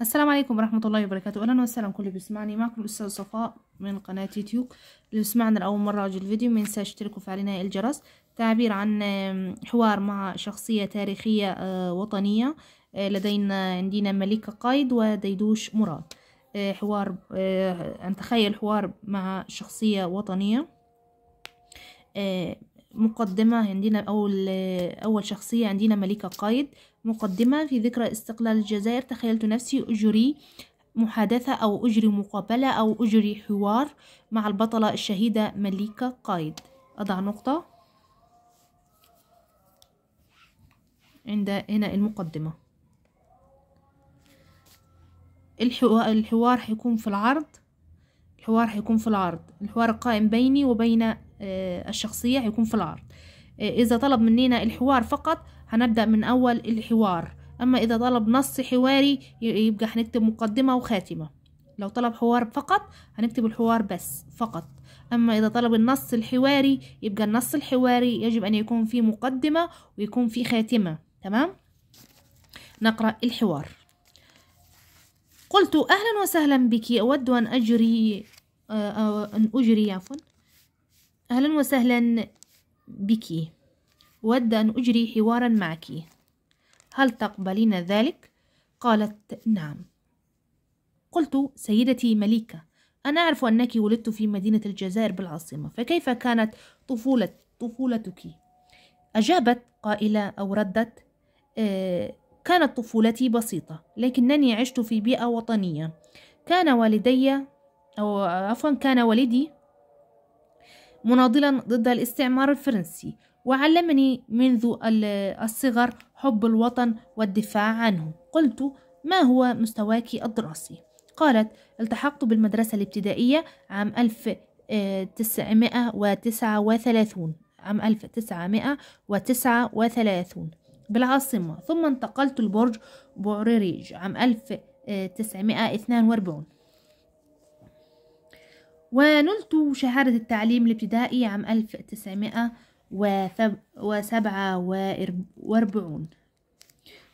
السلام عليكم ورحمة الله وبركاته أهلا وسهلا كل اللي بيسمعني معكم الأستاذ صفاء من قناة يوتيوب اللي بيسمعنا لأول مرة أجي الفيديو منسى اشترك وفعلنا الجرس تعبير عن حوار مع شخصية تاريخية آه، وطنية آه، لدينا عندنا مليكة قايد وديدوش مراد آه، حوار نتخيل حوار مع شخصية وطنية مقدمة عندنا أول أول شخصية عندنا ملكة قايد مقدمة في ذكرى استقلال الجزائر تخيلت نفسي أجري محادثة أو أجري مقابلة أو أجري حوار مع البطلة الشهيدة مليكة قايد أضع نقطة عند هنا المقدمة الحوار حيكون في العرض الحوار هيكون في العرض الحوار القائم بيني وبين آه، الشخصية هيكون في العرض آه، إذا طلب مننا الحوار فقط هنبدأ من أول الحوار أما إذا طلب نص حواري يبقى هنكتب مقدمة وخاتمة لو طلب حوار فقط هنكتب الحوار بس فقط أما إذا طلب النص الحواري يبقى النص الحواري يجب أن يكون فيه مقدمة ويكون فيه خاتمة تمام نقرأ الحوار قلت أهلا وسهلا بك أود أن أجري أن أجري عفوا أهلا وسهلا بك ود أن أجري حوارا معك هل تقبلين ذلك؟ قالت نعم قلت سيدتي مليكة أنا أعرف أنك ولدت في مدينة الجزائر بالعاصمة فكيف كانت طفولة طفولتك؟ أجابت قائلة أو ردت آه كانت طفولتي بسيطة لكنني عشت في بيئة وطنية كان والدي أو عفوا كان والدي مناضلا ضد الاستعمار الفرنسي وعلمني منذ الصغر حب الوطن والدفاع عنه قلت ما هو مستواك الدراسي قالت التحقت بالمدرسة الابتدائية عام 1939 عام 1939 بالعاصمة ثم انتقلت لبرج بوريريج عام 1942 ونلت شهادة التعليم الابتدائي عام 1947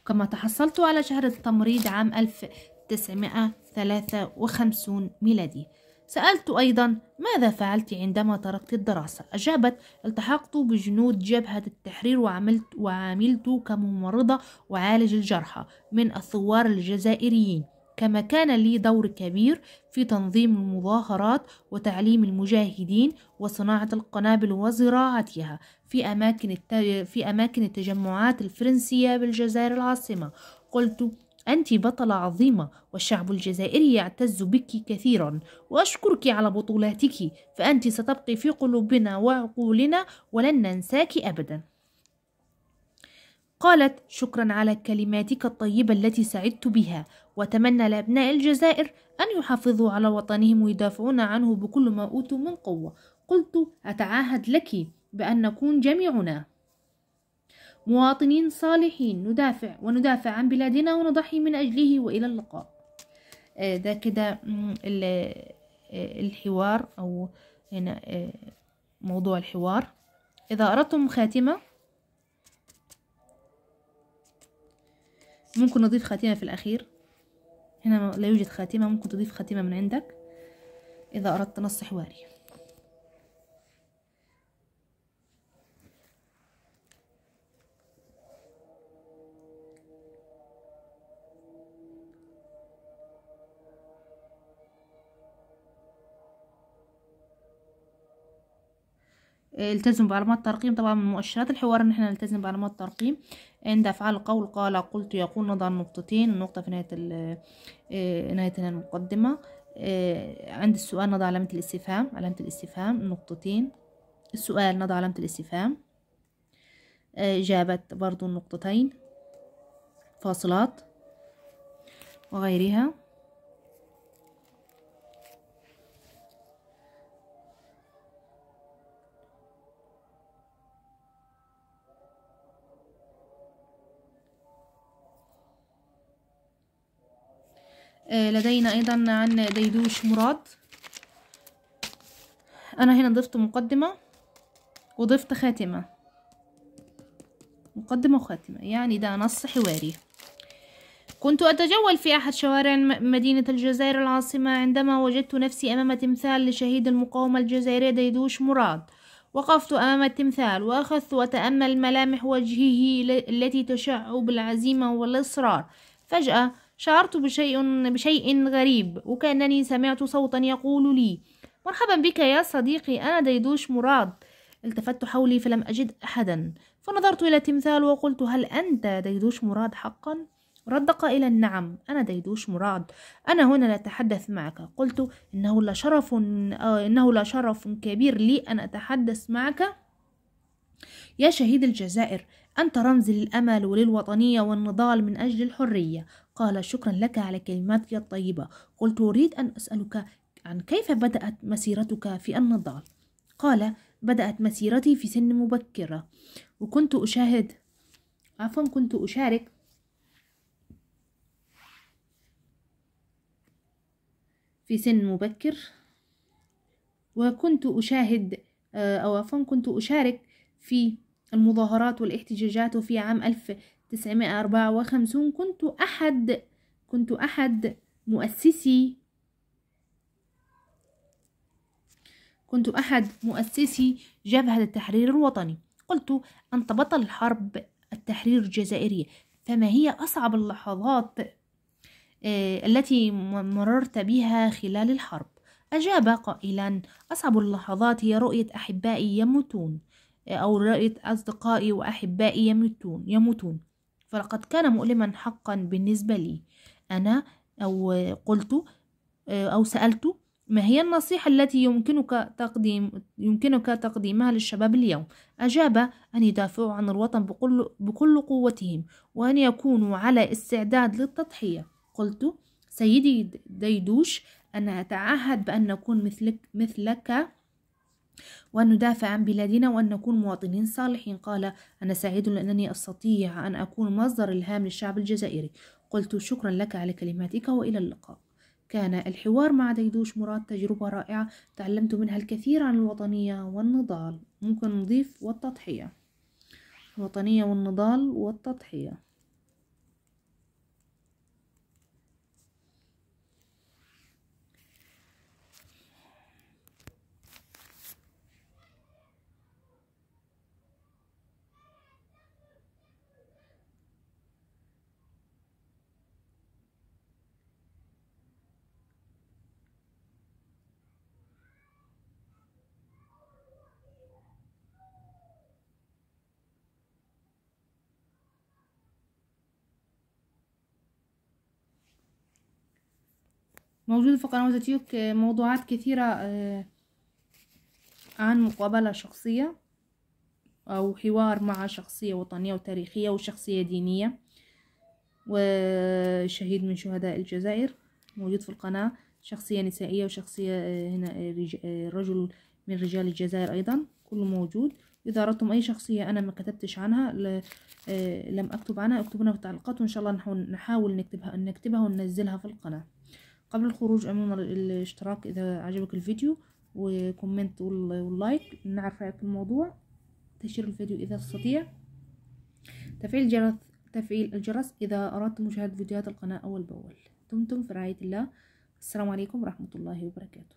كما تحصلت على شهادة التمريض عام 1953 ميلادي سألت أيضا ماذا فعلت عندما تركت الدراسة أجابت التحقت بجنود جبهة التحرير وعملت, وعملت كممرضة وعالج الجرحى من الثوار الجزائريين كما كان لي دور كبير في تنظيم المظاهرات وتعليم المجاهدين وصناعة القنابل وزراعتها في أماكن, الت... في أماكن التجمعات الفرنسية بالجزائر العاصمة قلت أنت بطلة عظيمة والشعب الجزائري يعتز بك كثيرا وأشكرك على بطولاتك فأنت ستبقي في قلوبنا وعقولنا ولن ننساك أبداً قالت شكرا على كلماتك الطيبة التي سعدت بها وتمنى لأبناء الجزائر أن يحافظوا على وطنهم ويدافعون عنه بكل ما أوتوا من قوة قلت أتعاهد لك بأن نكون جميعنا مواطنين صالحين ندافع وندافع عن بلادنا ونضحي من أجله وإلى اللقاء ده آه، كده آه، الحوار أو هنا آه، موضوع الحوار إذا أردتم خاتمة ممكن نضيف خاتمة في الأخير هنا لا يوجد خاتمة ممكن تضيف خاتمة من عندك إذا أردت نص حواري التزم بعلامات الترقيم طبعا من مؤشرات الحوار ان احنا نلتزم بعلامات الترقيم عند افعال القول قال قلت يقول نضع النقطتين النقطه في نهايه آه، نهايه المقدمه آه، عند السؤال نضع علامه الاستفهام علامه الاستفهام النقطتين السؤال نضع علامه الاستفهام آه، جابت برضو النقطتين فاصلات وغيرها آه، لدينا أيضا عن ديدوش مراد أنا هنا ضفت مقدمة وضفت خاتمة مقدمة وخاتمة يعني ده نص حواري كنت أتجول في أحد شوارع مدينة الجزائر العاصمة عندما وجدت نفسي أمام تمثال لشهيد المقاومة الجزائرية ديدوش مراد وقفت أمام التمثال وأخذت وأتأمل ملامح وجهه التي تشع بالعزيمة والإصرار فجأة شعرت بشيء, بشيء غريب وكأنني سمعت صوتا يقول لي مرحبا بك يا صديقي أنا ديدوش مراد التفت حولي فلم أجد أحدا فنظرت إلى التمثال وقلت هل أنت ديدوش مراد حقا؟ رد قائلا نعم أنا ديدوش مراد أنا هنا لأتحدث معك قلت إنه لشرف آه، إنه لشرف كبير لي أن أتحدث معك يا شهيد الجزائر أنت رمز للأمل وللوطنية والنضال من أجل الحرية قال شكرا لك على كلماتك الطيبة قلت أريد أن أسألك عن كيف بدأت مسيرتك في النضال قال بدأت مسيرتي في سن مبكرة وكنت أشاهد عفوا كنت أشارك في سن مبكر وكنت أشاهد آه، أو عفوا كنت أشارك في المظاهرات والاحتجاجات في عام ألف تسعمائة أربعة وخمسون كنت أحد كنت أحد مؤسسي كنت أحد مؤسسي جبهة التحرير الوطني قلت أنت بطل حرب التحرير الجزائرية فما هي أصعب اللحظات آه، التي مررت بها خلال الحرب أجاب قائلا أصعب اللحظات هي رؤية أحبائي يموتون آه، أو رؤية أصدقائي وأحبائي يموتون يموتون فلقد كان مؤلما حقا بالنسبة لي أنا أو قلت أو سألت ما هي النصيحة التي يمكنك تقديم يمكنك تقديمها للشباب اليوم؟ أجاب أن يدافعوا عن الوطن بكل, بكل قوتهم وأن يكونوا على استعداد للتضحية قلت سيدي ديدوش أنا أتعهد بأن نكون مثلك, مثلك وأن ندافع عن بلادنا وأن نكون مواطنين صالحين قال أنا سعيد لأنني أستطيع أن أكون مصدر إلهام للشعب الجزائري قلت شكرا لك على كلماتك وإلى اللقاء كان الحوار مع ديدوش مراد تجربة رائعة تعلمت منها الكثير عن الوطنية والنضال ممكن نضيف والتضحية الوطنية والنضال والتضحية موجود في قناة يوتيوب آه، موضوعات كثيرة آه، عن مقابلة شخصية أو حوار مع شخصية وطنية وتاريخية وشخصية دينية وشهيد من شهداء الجزائر موجود في القناة شخصية نسائية وشخصية آه، هنا رجل من رجال الجزائر أيضا كله موجود إذا أردتم أي شخصية أنا ما كتبتش عنها لم أكتب عنها اكتبونا في التعليقات وإن شاء الله نحاول نكتبها نكتبها وننزلها في القناة قبل الخروج امام الاشتراك اذا عجبك الفيديو وكومنت واللايك نعرف رايك في الموضوع تشير الفيديو اذا تستطيع تفعيل الجرس تفعيل الجرس اذا اردت مشاهده فيديوهات القناه اول باول دمتم في رعايه الله السلام عليكم ورحمه الله وبركاته